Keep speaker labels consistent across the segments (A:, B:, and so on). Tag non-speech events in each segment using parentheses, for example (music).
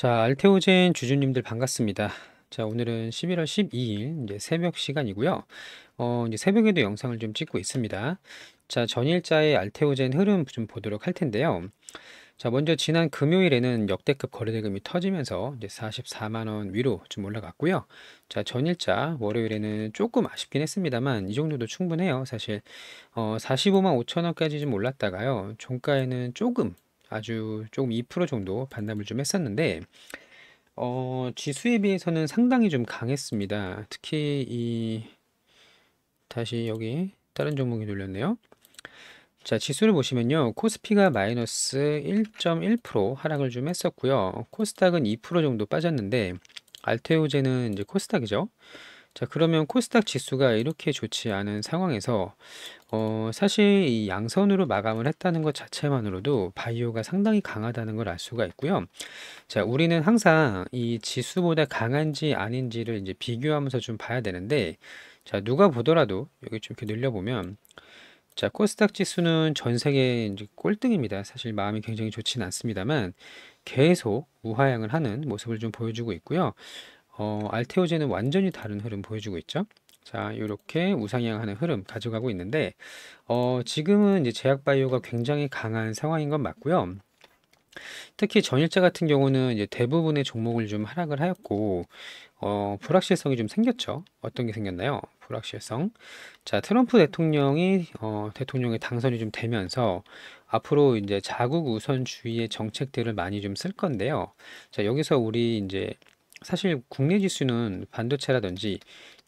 A: 자, 알테오젠 주주님들 반갑습니다. 자, 오늘은 11월 12일 이제 새벽 시간이고요. 어, 이제 새벽에도 영상을 좀 찍고 있습니다. 자, 전일자의 알테오젠 흐름 좀 보도록 할 텐데요. 자, 먼저 지난 금요일에는 역대급 거래대금이 터지면서 이제 44만 원 위로 좀 올라갔고요. 자, 전일자 월요일에는 조금 아쉽긴 했습니다만 이 정도도 충분해요. 사실 어, 45만 5천 원까지 좀 올랐다가요. 종가에는 조금 아주 조금 2% 정도 반납을 좀 했었는데 어, 지수에 비해서는 상당히 좀 강했습니다. 특히 이 다시 여기 다른 종목이 눌렸네요자 지수를 보시면요 코스피가 마이너스 1.1% 하락을 좀 했었고요 코스닥은 2% 정도 빠졌는데 알테오제는 이제 코스닥이죠 자, 그러면 코스닥 지수가 이렇게 좋지 않은 상황에서 어, 사실 이 양선으로 마감을 했다는 것 자체만으로도 바이오가 상당히 강하다는 걸 알 수가 있고요. 자, 우리는 항상 이 지수보다 강한지 아닌지를 이제 비교하면서 좀 봐야 되는데 자, 누가 보더라도 여기 좀 이렇게 늘려 보면 자, 코스닥 지수는 전 세계 이제 꼴등입니다. 사실 마음이 굉장히 좋지는 않습니다만 계속 우하향을 하는 모습을 좀 보여주고 있고요. 어, 알테오제는 완전히 다른 흐름 보여주고 있죠. 자, 이렇게 우상향하는 흐름 가져가고 있는데 어, 지금은 이제 제약바이오가 굉장히 강한 상황인 건 맞고요. 특히 전일자 같은 경우는 이제 대부분의 종목을 좀 하락을 하였고 어, 불확실성이 좀 생겼죠. 어떤 게 생겼나요? 불확실성. 자, 트럼프 대통령이 어, 대통령의 당선이 좀 되면서 앞으로 이제 자국 우선주의의 정책들을 많이 좀 쓸 건데요. 자, 여기서 우리 이제 사실 국내 지수는 반도체라든지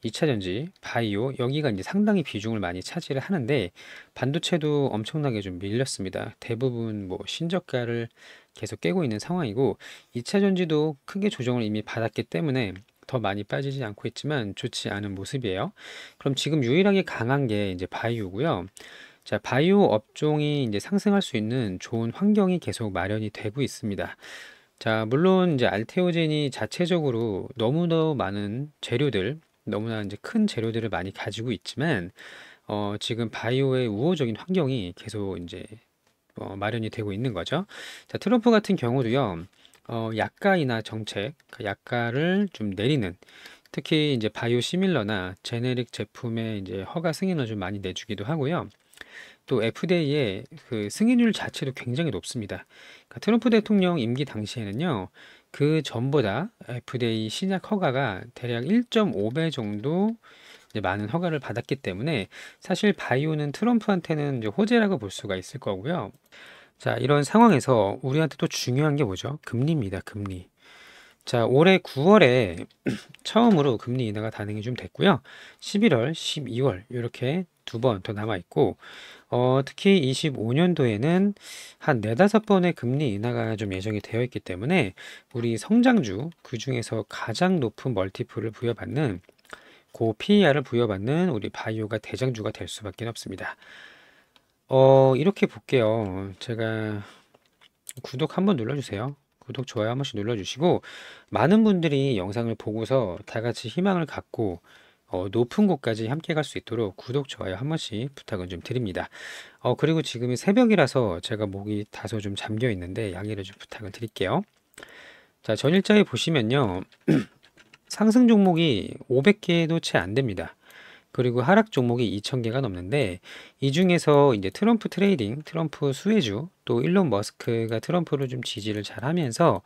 A: 2차전지, 바이오 여기가 이제 상당히 비중을 많이 차지를 하는데 반도체도 엄청나게 좀 밀렸습니다. 대부분 뭐 신저가를 계속 깨고 있는 상황이고 2차전지도 크게 조정을 이미 받았기 때문에 더 많이 빠지지 않고 있지만 좋지 않은 모습이에요. 그럼 지금 유일하게 강한 게 이제 바이오고요. 자, 바이오 업종이 이제 상승할 수 있는 좋은 환경이 계속 마련이 되고 있습니다. 자, 물론 이제 알테오젠이 자체적으로 너무나 많은 재료들, 너무나 이제 큰 재료들을 많이 가지고 있지만 어, 지금 바이오의 우호적인 환경이 계속 이제 어, 마련이 되고 있는 거죠. 자, 트럼프 같은 경우도요. 어, 약가이나 정책, 그 약가를 좀 내리는 특히 이제 바이오 시밀러나 제네릭 제품에 이제 허가 승인을 좀 많이 내주기도 하고요. 또 FDA의 그 승인율 자체도 굉장히 높습니다. 그러니까 트럼프 대통령 임기 당시에는요, 그 전보다 FDA 신약 허가가 대략 1.5배 정도 많은 허가를 받았기 때문에 사실 바이오는 트럼프한테는 이제 호재라고 볼 수가 있을 거고요. 자, 이런 상황에서 우리한테 또 중요한 게 뭐죠? 금리입니다, 금리. 자, 올해 9월에 (clears throat) 처음으로 금리 인하가 단행이 좀 됐고요. 11월, 12월 이렇게 두번더 남아 있고 어, 특히 25년도에는 한 네다섯 번의 금리 인하가 좀 예정이 되어 있기 때문에 우리 성장주 그 중에서 가장 높은 멀티플을 부여받는 고 PER을 부여받는 우리 바이오가 대장주가 될 수밖에 없습니다. 어, 이렇게 볼게요. 제가 구독 한번 눌러주세요. 구독, 좋아요 한 번씩 눌러주시고 많은 분들이 영상을 보고서 다 같이 희망을 갖고 어, 높은 곳까지 함께 갈 수 있도록 구독, 좋아요 한 번씩 부탁을좀 드립니다. 어, 그리고 지금이 새벽이라서 제가 목이 다소 좀 잠겨 있는데 양해를 좀 부탁을 드릴게요. 자, 전일자에 보시면요. (clears throat) 상승 종목이 500개도 채 안 됩니다. 그리고 하락 종목이 2,000개가 넘는데 이 중에서 이제 트럼프 트레이딩, 트럼프 수혜주, 또 일론 머스크가 트럼프를 좀 지지를 잘 하면서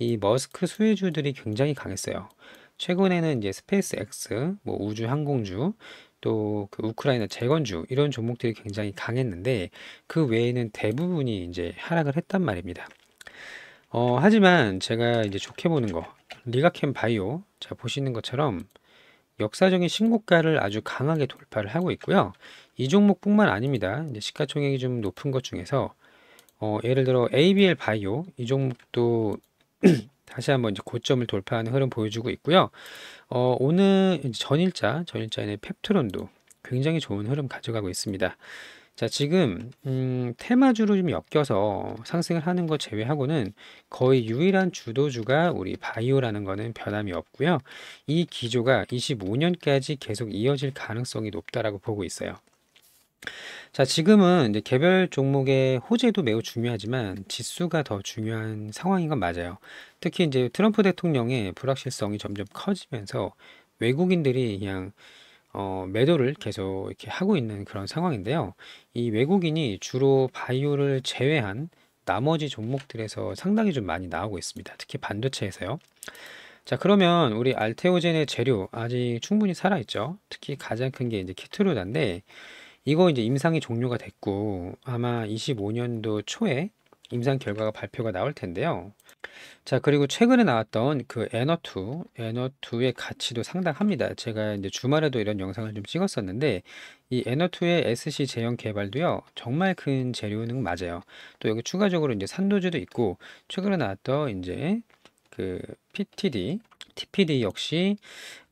A: 이 머스크 수혜주들이 굉장히 강했어요. 최근에는 이제 스페이스 X, 뭐 우주 항공주, 또 그 우크라이나 재건주 이런 종목들이 굉장히 강했는데 그 외에는 대부분이 이제 하락을 했단 말입니다. 어, 하지만 제가 이제 좋게 보는 거 리가캠 바이오 자 보시는 것처럼 역사적인 신고가를 아주 강하게 돌파를 하고 있고요. 이 종목뿐만 아닙니다. 이제 시가총액이 좀 높은 것 중에서 어, 예를 들어 ABL 바이오 이 종목도 (clears throat) 다시 한번 이제 고점을 돌파하는 흐름 보여주고 있고요. 어, 오늘 전일자, 전일자에 펩트론도 굉장히 좋은 흐름 가져가고 있습니다. 자, 지금 음, 테마주로 좀 엮여서 상승을 하는 것 제외하고는 거의 유일한 주도주가 우리 바이오라는 거는 변함이 없고요. 이 기조가 25년까지 계속 이어질 가능성이 높다라고 보고 있어요. 자, 지금은 이제 개별 종목의 호재도 매우 중요하지만 지수가 더 중요한 상황인 건 맞아요. 특히 이제 트럼프 대통령의 불확실성이 점점 커지면서 외국인들이 그냥 어, 매도를 계속 이렇게 하고 있는 그런 상황인데요. 이 외국인이 주로 바이오를 제외한 나머지 종목들에서 상당히 좀 많이 나오고 있습니다. 특히 반도체에서요. 자, 그러면 우리 알테오젠의 재료 아직 충분히 살아있죠. 특히 가장 큰 게 이제 키트로단데 이거 이제 임상이 종료가 됐고 아마 25년도 초에 임상 결과가 발표가 나올 텐데요. 자, 그리고 최근에 나왔던 그 에너2, 에너2의 가치도 상당합니다. 제가 이제 주말에도 이런 영상을 좀 찍었었는데 이 에너2의 SC 제형 개발도요. 정말 큰 재료는 맞아요. 또 여기 추가적으로 이제 산도제도 있고 최근에 나왔던 이제 그 PTD, TPD 역시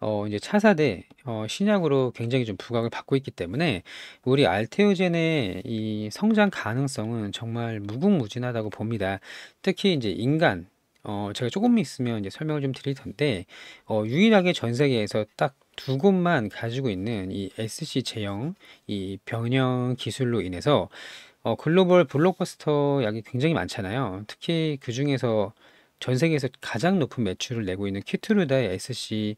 A: 어 이제 차사대 어 신약으로 굉장히 좀 부각을 받고 있기 때문에 우리 알테오젠의 이 성장 가능성은 정말 무궁무진하다고 봅니다. 특히 이제 인간 어 제가 조금 있으면 이제 설명을 좀 드릴 텐데 어 유일하게 전 세계에서 딱 두 곳만 가지고 있는 이 SC 제형 이 변형 기술로 인해서 어 글로벌 블록버스터 약이 굉장히 많잖아요. 특히 그 중에서 전 세계에서 가장 높은 매출을 내고 있는 키트루다의 SC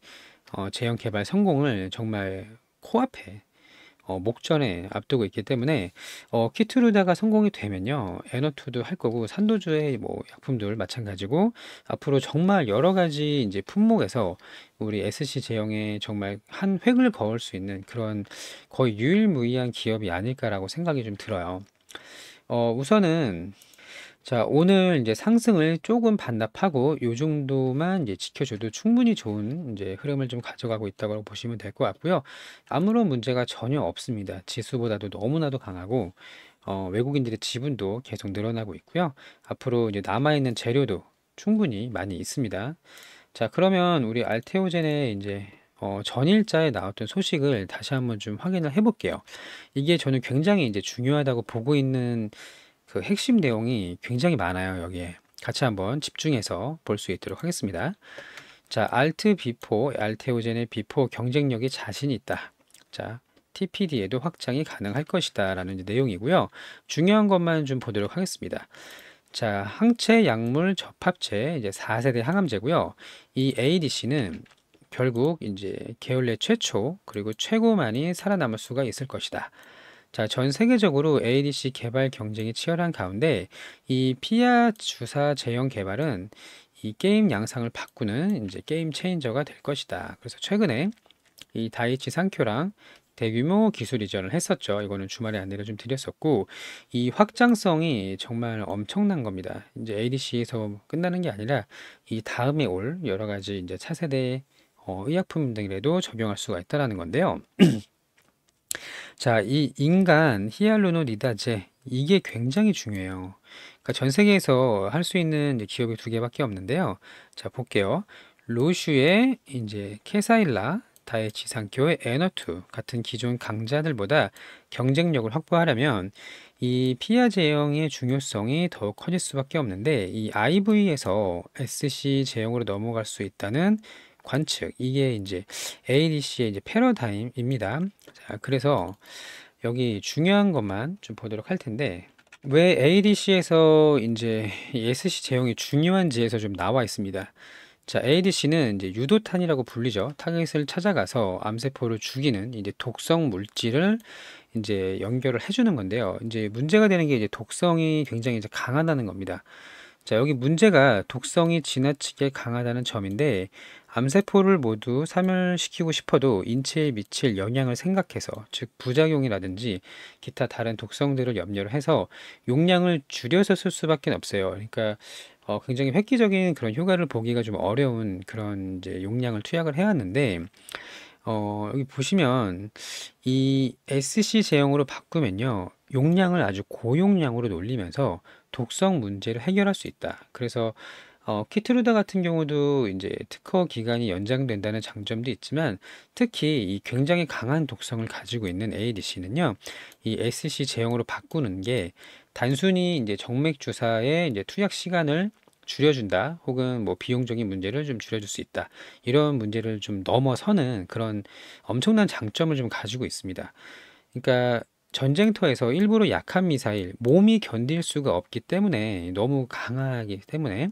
A: 어, 제형 개발 성공을 정말 코앞에 어, 목전에 앞두고 있기 때문에 어, 키트루다가 성공이 되면요 에너투도 할 거고 산도주의 뭐 약품들 마찬가지고 앞으로 정말 여러 가지 이제 품목에서 우리 SC 제형에 정말 한 획을 그을 수 있는 그런 거의 유일무이한 기업이 아닐까라고 생각이 좀 들어요. 어, 우선은 자, 오늘 이제 상승을 조금 반납하고 요 정도만 이제 지켜줘도 충분히 좋은 이제 흐름을 좀 가져가고 있다고 보시면 될 것 같고요. 아무런 문제가 전혀 없습니다. 지수보다도 너무나도 강하고 어, 외국인들의 지분도 계속 늘어나고 있고요. 앞으로 이제 남아있는 재료도 충분히 많이 있습니다. 자, 그러면 우리 알테오젠의 이제 어, 전일자에 나왔던 소식을 다시 한번 좀 확인을 해볼게요. 이게 저는 굉장히 이제 중요하다고 보고 있는 그 핵심 내용이 굉장히 많아요. 여기에 같이 한번 집중해서 볼 수 있도록 하겠습니다. 자, 알트 비포, 알테오젠의 비포 경쟁력이 자신 있다. 자, TPD에도 확장이 가능할 것이다 라는 내용이고요. 중요한 것만 좀 보도록 하겠습니다. 자, 항체 약물 접합체 이제 4세대 항암제고요. 이 ADC는 결국 이제 계열내 최초 그리고 최고만이 살아남을 수가 있을 것이다. 자, 전 세계적으로 ADC 개발 경쟁이 치열한 가운데 이 피아 주사 제형 개발은 이 게임 양상을 바꾸는 이제 게임 체인저가 될 것이다. 그래서 최근에 이 다이치 상쿄랑 대규모 기술 이전을 했었죠. 이거는 주말에 안내를 좀 드렸었고 이 확장성이 정말 엄청난 겁니다. 이제 ADC에서 끝나는 게 아니라 이 다음에 올 여러 가지 이제 차세대 어, 의약품 등에도 적용할 수가 있다라는 건데요. (clears throat) 자, 이 인간 히알루로니다제 이게 굉장히 중요해요. 그러니까 전 세계에서 할 수 있는 기업이 두 개밖에 없는데요. 자, 볼게요. 로슈의 이제 케사일라 다해치상교의 에너투 같은 기존 강자들보다 경쟁력을 확보하려면 이 피아 제형의 중요성이 더욱 커질 수밖에 없는데 이 IV에서 SC 제형으로 넘어갈 수 있다는 관측 이게 이제 ADC의 이제 패러다임입니다. 자, 그래서 여기 중요한 것만 좀 보도록 할 텐데 왜 ADC에서 이제 SC 제형이 중요한지에서 좀 나와 있습니다. 자, ADC는 이제 유도탄이라고 불리죠. 타겟을 찾아가서 암세포를 죽이는 이제 독성 물질을 이제 연결을 해주는 건데요. 이제 문제가 되는 게 이제 독성이 굉장히 이제 강하다는 겁니다. 자, 여기 문제가 독성이 지나치게 강하다는 점인데 암세포를 모두 사멸시키고 싶어도 인체에 미칠 영향을 생각해서 즉 부작용이라든지 기타 다른 독성들을 염려를 해서 용량을 줄여서 쓸 수밖에 없어요. 그러니까 어, 굉장히 획기적인 그런 효과를 보기가 좀 어려운 그런 이제 용량을 투약을 해왔는데 어, 여기 보시면 이 SC 제형으로 바꾸면요. 용량을 아주 고용량으로 놀리면서 독성 문제를 해결할 수 있다. 그래서 어, 키트루다 같은 경우도 이제 특허 기간이 연장된다는 장점도 있지만 특히 이 굉장히 강한 독성을 가지고 있는 ADC는요, 이 SC 제형으로 바꾸는 게 단순히 이제 정맥 주사의 이제 투약 시간을 줄여준다 혹은 뭐 비용적인 문제를 좀 줄여줄 수 있다 이런 문제를 좀 넘어서는 그런 엄청난 장점을 좀 가지고 있습니다 그러니까 전쟁터에서 일부러 약한 미사일 몸이 견딜 수가 없기 때문에 너무 강하기 때문에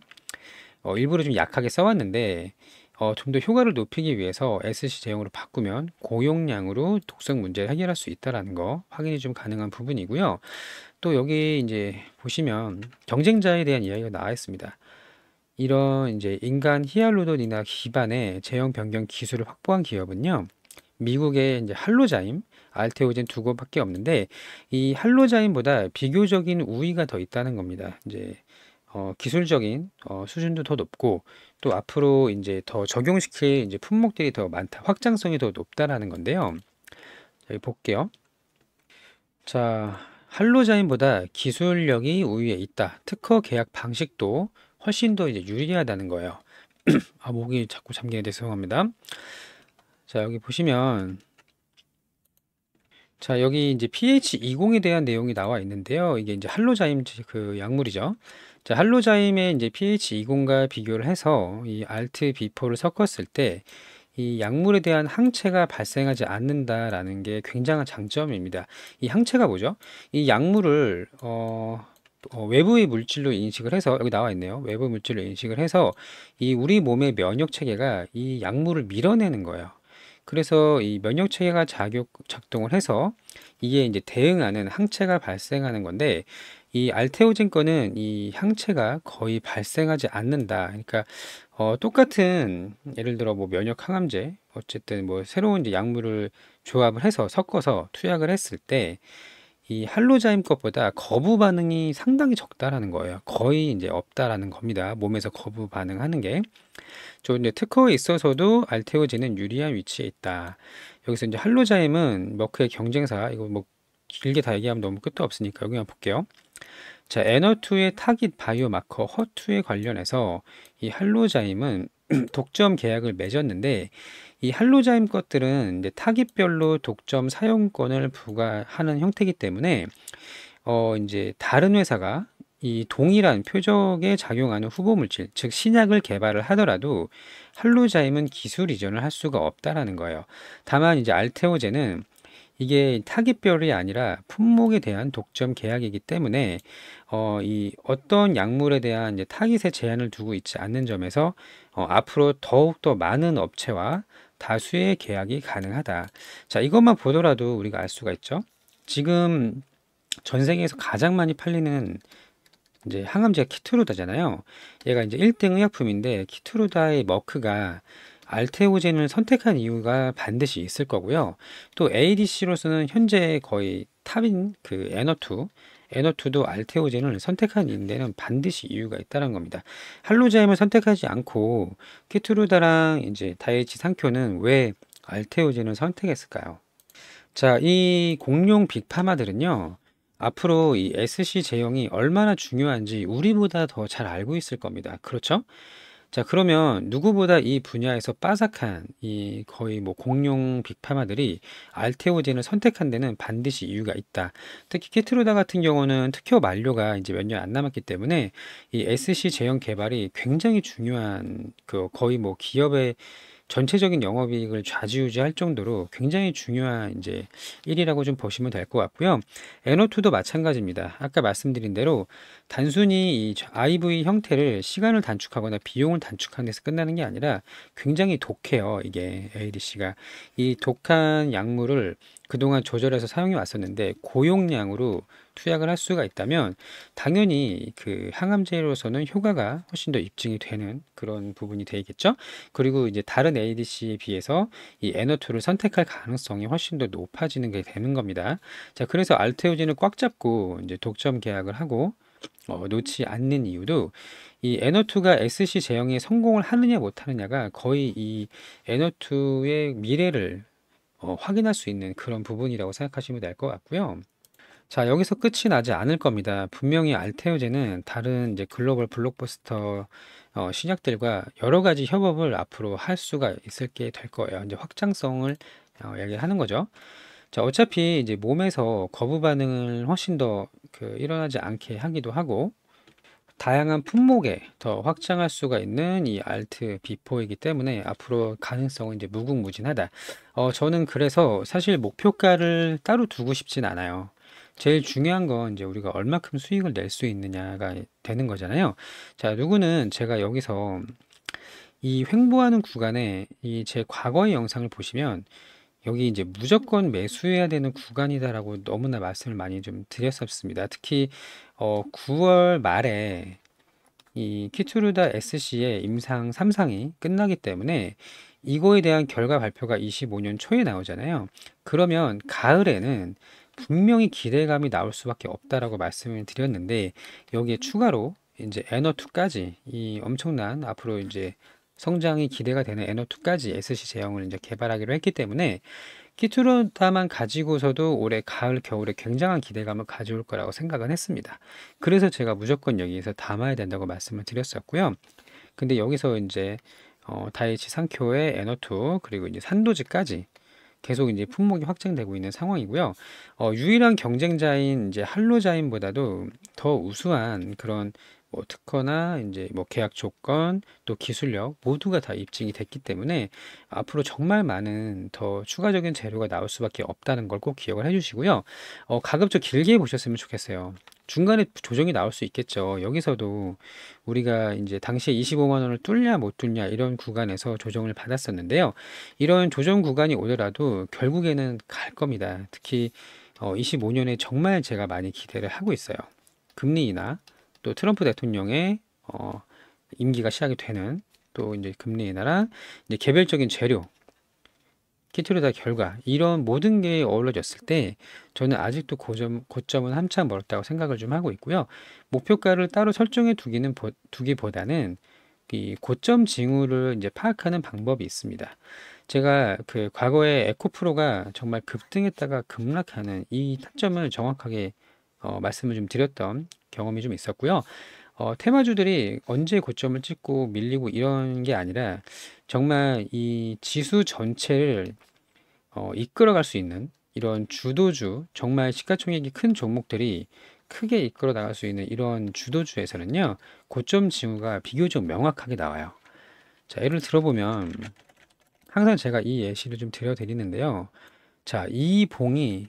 A: 어, 일부러 좀 약하게 써왔는데 어, 좀더 효과를 높이기 위해서 SC 제형으로 바꾸면 고용량으로 독성 문제를 해결할 수있다는거 확인이 좀 가능한 부분이고요. 또 여기 이제 보시면 경쟁자에 대한 이야기가 나와 있습니다. 이런 이제 인간 히알루론이나 기반의 제형 변경 기술을 확보한 기업은요. 미국의 이제 할로자임, 알테오젠 두 곳밖에 없는데 이 할로자임보다 비교적인 우위가 더 있다는 겁니다. 이제 어, 기술적인 어, 수준도 더 높고 또 앞으로 이제 더 적용시킬 이제 품목들이 더 많다, 확장성이 더 높다라는 건데요. 여기 볼게요. 자, 할로자인보다 기술력이 우위에 있다. 특허 계약 방식도 훨씬 더 이제 유리하다는 거예요. (clears throat) 아 목이 자꾸 잠기는데 죄송합니다. 자 여기 보시면 자 여기 이제 pH 20에 대한 내용이 나와 있는데요. 이게 이제 할로자임 그 약물이죠. 자, 할로자임의 이제 pH20과 비교를 해서 이 알트 비포를 섞었을 때 이 약물에 대한 항체가 발생하지 않는다라는 게 굉장한 장점입니다. 이 항체가 뭐죠? 이 약물을 어, 어, 외부의 물질로 인식을 해서 여기 나와 있네요. 외부 물질로 인식을 해서 이 우리 몸의 면역 체계가 이 약물을 밀어내는 거예요. 그래서 이 면역 체계가 작용 작동을 해서 이게 이제 대응하는 항체가 발생하는 건데 이 알테오젠 거는 이 항체가 거의 발생하지 않는다. 그러니까 어, 똑같은 예를 들어 뭐 면역 항암제 어쨌든 뭐 새로운 이제 약물을 조합을 해서 섞어서 투약을 했을 때 이 할로자임 것보다 거부 반응이 상당히 적다라는 거예요. 거의 이제 없다라는 겁니다. 몸에서 거부 반응하는 게. 저 이제 특허에 있어서도 알테오젠은 유리한 위치에 있다. 여기서 이제 할로자임은 머크의 경쟁사 이거 뭐 길게 다 얘기하면 너무 끝도 없으니까 그냥 볼게요. 자, 에너2의 타깃 바이오마커 허2에 관련해서 이 할로자임은 (clears throat) 독점 계약을 맺었는데 이 할로자임 것들은 이제 타깃별로 독점 사용권을 부과하는 형태이기 때문에 어 이제 다른 회사가 이 동일한 표적에 작용하는 후보 물질, 즉 신약을 개발을 하더라도 할로자임은 기술 이전을 할 수가 없다라는 거예요. 다만 이제 알테오제는 이게 타깃별이 아니라 품목에 대한 독점 계약이기 때문에 어, 이 어떤 약물에 대한 이제 타깃의 제한을 두고 있지 않는 점에서 어, 앞으로 더욱더 많은 업체와 다수의 계약이 가능하다. 자, 이것만 보더라도 우리가 알 수가 있죠. 지금 전 세계에서 가장 많이 팔리는 이제 항암제가 키트루다잖아요. 얘가 이제 일등 의약품인데 키트루다의 머크가 알테오젠을 선택한 이유가 반드시 있을 거고요. 또 ADC로서는 현재 거의 탑인 그 에너2, 에너2도 알테오젠을 선택한 인데는 반드시 이유가 있다는 겁니다. 할로자임을 선택하지 않고 키트루다랑 이제 다이치 상표는 왜 알테오젠을 선택했을까요? 자, 이 공룡 빅파마들은요. 앞으로 이 SC 제형이 얼마나 중요한지 우리보다 더 잘 알고 있을 겁니다. 그렇죠? 자, 그러면 누구보다 이 분야에서 빠삭한 이 거의 뭐 공룡 빅파마들이 알테오젠을 선택한 데는 반드시 이유가 있다. 특히 케트로다 같은 경우는 특효 만료가 이제 몇 년 안 남았기 때문에 이 SC 제형 개발이 굉장히 중요한 그 거의 뭐 기업의 전체적인 영업이익을 좌지우지할 정도로 굉장히 중요한 이제 일이라고 좀 보시면 될 것 같고요. 에너투도 마찬가지입니다. 아까 말씀드린 대로 단순히 이 IV 형태를 시간을 단축하거나 비용을 단축하는 데서 끝나는 게 아니라 굉장히 독해요. 이게 ADC가 이 독한 약물을 그동안 조절해서 사용해 왔었는데 고용량으로 투약을 할 수가 있다면 당연히 그 항암제로서는 효과가 훨씬 더 입증이 되는 그런 부분이 되겠죠. 그리고 이제 다른 ADC에 비해서 이 에너투를 선택할 가능성이 훨씬 더 높아지는 게 되는 겁니다. 자, 그래서 알테오진을 꽉 잡고 이제 독점 계약을 하고 어, 놓지 않는 이유도 이 에너투가 SC 제형에 성공을 하느냐 못하느냐가 거의 이 에너투의 미래를 어, 확인할 수 있는 그런 부분이라고 생각하시면 될 것 같고요. 자 여기서 끝이 나지 않을 겁니다. 분명히 알테오제는 다른 이제 글로벌 블록버스터 어, 신약들과 여러 가지 협업을 앞으로 할 수가 있을 게 될 거예요. 이제 확장성을 어, 얘기하는 거죠. 자 어차피 이제 몸에서 거부 반응을 훨씬 더그 일어나지 않게 하기도 하고 다양한 품목에 더 확장할 수가 있는 이 알트 비포이기 때문에 앞으로 가능성은 이제 무궁무진하다. 어, 저는 그래서 사실 목표가를 따로 두고 싶진 않아요. 제일 중요한 건 이제 우리가 얼마큼 수익을 낼 수 있느냐가 되는 거잖아요. 자, 누구는 제가 여기서 이 횡보하는 구간에 이 제 과거의 영상을 보시면 여기 이제 무조건 매수해야 되는 구간이다라고 너무나 말씀을 많이 좀 드렸었습니다. 특히 어 9월 말에 이키트루다 SC의 임상 3상이 끝나기 때문에 이거에 대한 결과 발표가 25년 초에 나오잖아요. 그러면 가을에는 분명히 기대감이 나올 수밖에 없다라고 말씀을 드렸는데 여기에 추가로 이제 에너2까지 이 엄청난 앞으로 이제 성장이 기대가 되는 에너2까지 SC 제형을 이제 개발하기로 했기 때문에 키트로다만 가지고서도 올해 가을 겨울에 굉장한 기대감을 가져올 거라고 생각은 했습니다. 그래서 제가 무조건 여기에서 담아야 된다고 말씀을 드렸었고요. 근데 여기서 이제 어, 다이치 상쿄의 에너2 그리고 이제 산도지까지 계속 이제 품목이 확장되고 있는 상황이고요. 어, 유일한 경쟁자인 이제 할로자인보다도 더 우수한 그런 뭐 특허나 이제 뭐 계약 조건 또 기술력 모두가 다 입증이 됐기 때문에 앞으로 정말 많은 더 추가적인 재료가 나올 수밖에 없다는 걸 꼭 기억을 해주시고요. 어, 가급적 길게 보셨으면 좋겠어요. 중간에 조정이 나올 수 있겠죠. 여기서도 우리가 이제 당시에 25만 원을 뚫냐 못 뚫냐 이런 구간에서 조정을 받았었는데요. 이런 조정 구간이 오더라도 결국에는 갈 겁니다. 특히 어, 25년에 정말 제가 많이 기대를 하고 있어요. 금리 인하 또 트럼프 대통령의 어, 임기가 시작이 되는 또 이제 금리 의 나라 이제 개별적인 재료 키트로다 결과 이런 모든 게 어우러졌을 때 저는 아직도 고점, 고점은 한참 멀었다고 생각을 좀 하고 있고요. 목표가를 따로 설정해 두기는 두기보다는 이 고점 징후를 이제 파악하는 방법이 있습니다. 제가 그 과거에 에코프로가 정말 급등했다가 급락하는 이 타점을 정확하게 어, 말씀을 좀 드렸던 경험이 좀 있었고요. 어, 테마주들이 언제 고점을 찍고 밀리고 이런 게 아니라 정말 이 지수 전체를 어, 이끌어갈 수 있는 이런 주도주, 정말 시가총액이 큰 종목들이 크게 이끌어 나갈 수 있는 이런 주도주에서는요, 고점 징후가 비교적 명확하게 나와요. 자, 예를 들어보면, 항상 제가 이 예시를 좀 드려드리는데요. 자, 이 봉이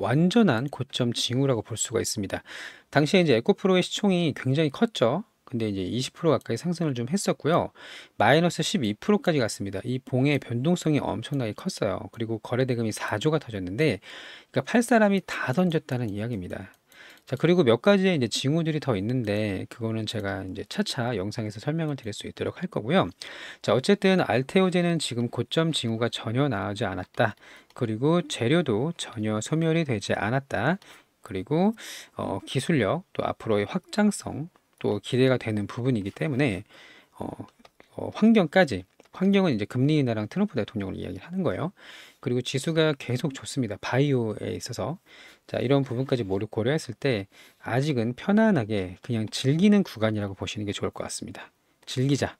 A: 완전한 고점 징후라고 볼 수가 있습니다. 당시에 이제 에코프로의 시총이 굉장히 컸죠. 근데 이제 20% 가까이 상승을 좀 했었고요. 마이너스 12%까지 갔습니다. 이 봉의 변동성이 엄청나게 컸어요. 그리고 거래대금이 4조가 터졌는데, 그러니까 팔 사람이 다 던졌다는 이야기입니다. 자, 그리고 몇 가지의 이제 징후들이 더 있는데 그거는 제가 이제 차차 영상에서 설명을 드릴 수 있도록 할 거고요. 자, 어쨌든 알테오제는 지금 고점 징후가 전혀 나오지 않았다. 그리고 재료도 전혀 소멸이 되지 않았다. 그리고 어, 기술력 또 앞으로의 확장성 또 기대가 되는 부분이기 때문에 어, 어 환경까지 환경은 이제 금리 인하랑 트럼프 대통령을 이야기를 하는 거예요. 그리고 지수가 계속 좋습니다. 바이오에 있어서. 자, 이런 부분까지 모두 고려했을 때 아직은 편안하게 그냥 즐기는 구간이라고 보시는 게 좋을 것 같습니다. 즐기자.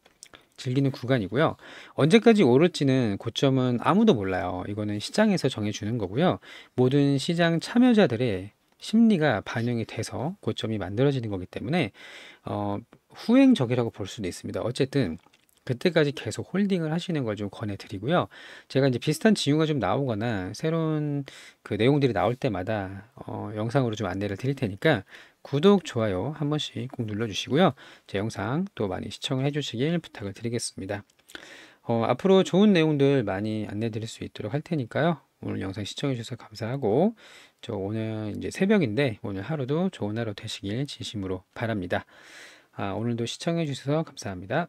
A: 즐기는 구간이고요. 언제까지 오를지는 고점은 아무도 몰라요. 이거는 시장에서 정해주는 거고요. 모든 시장 참여자들의 심리가 반영이 돼서 고점이 만들어지는 거기 때문에 어, 후행적이라고 볼 수도 있습니다. 어쨌든 그때까지 계속 홀딩을 하시는 걸 좀 권해드리고요. 제가 이제 비슷한 지유가 좀 나오거나 새로운 그 내용들이 나올 때마다 어, 영상으로 좀 안내를 드릴 테니까 구독, 좋아요 한 번씩 꼭 눌러주시고요. 제 영상 또 많이 시청을 해주시길 부탁을 드리겠습니다. 어, 앞으로 좋은 내용들 많이 안내 드릴 수 있도록 할 테니까요. 오늘 영상 시청해주셔서 감사하고 저 오늘 이제 새벽인데 오늘 하루도 좋은 하루 되시길 진심으로 바랍니다. 아, 오늘도 시청해주셔서 감사합니다.